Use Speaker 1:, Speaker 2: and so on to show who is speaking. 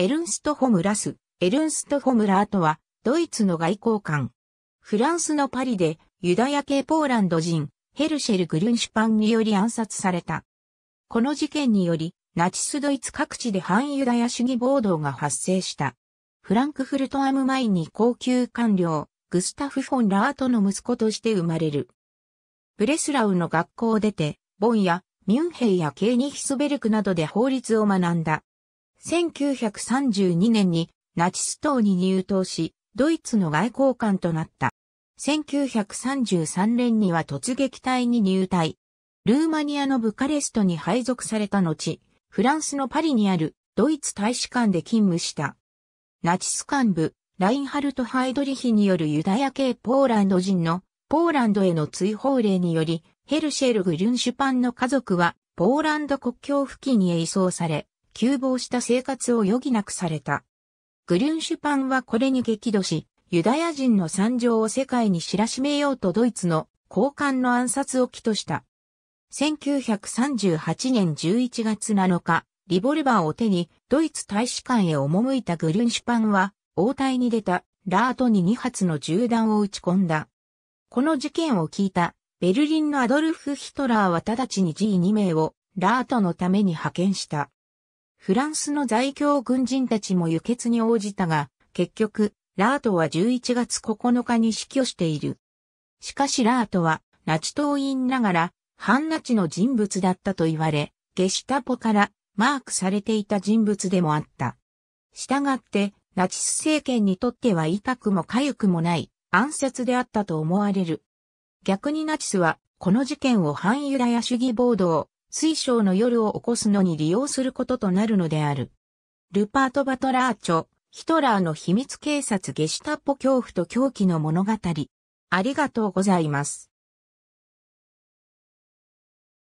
Speaker 1: エルンスト・ホムラス、エルンスト・ホムラーとは、ドイツの外交官。フランスのパリで、ユダヤ系ポーランド人、ヘルシェル・グルンシュパンにより暗殺された。この事件により、ナチスドイツ各地で反ユダヤ主義暴動が発生した。フランクフルト・アムマインに高級官僚、グスタフ・フォン・ラートの息子として生まれる。ブレスラウの学校を出て、ボンやミュンヘイやケーニヒスベルクなどで法律を学んだ。1932年にナチス党に入党し、ドイツの外交官となった。1933年には突撃隊に入隊。ルーマニアのブカレストに配属された後、フランスのパリにあるドイツ大使館で勤務した。ナチス幹部、ラインハルト・ハイドリヒによるユダヤ系ポーランド人のポーランドへの追放令により、ヘルシェル・グリュンシュパンの家族はポーランド国境付近に移送され、窮乏した生活を余儀なくされた。グリュンシュパンはこれに激怒し、ユダヤ人の惨状を世界に知らしめようとドイツの高官の暗殺を起とした。1938年11月7日、リボルバーを手にドイツ大使館へ赴いたグリュンシュパンは、応対に出たラートに2発の銃弾を撃ち込んだ。この事件を聞いたベルリンのアドルフ・ヒトラーは直ちに G2 名をラートのために派遣した。フランスの在京軍人たちも輸血に応じたが、結局、ラートは11月9日に死去している。しかしラートは、ナチ党員ながら、反ナチの人物だったと言われ、ゲシタポからマークされていた人物でもあった。したがって、ナチス政権にとっては痛くも痒くもない暗殺であったと思われる。逆にナチスは、この事件を反ユダヤ主義暴動、水晶の夜を起こすのに利用することとなるのである。ルパート・バトラー著、ヒトラーの秘密警察ゲシュタポ恐怖と狂気の物語。ありがとうございます。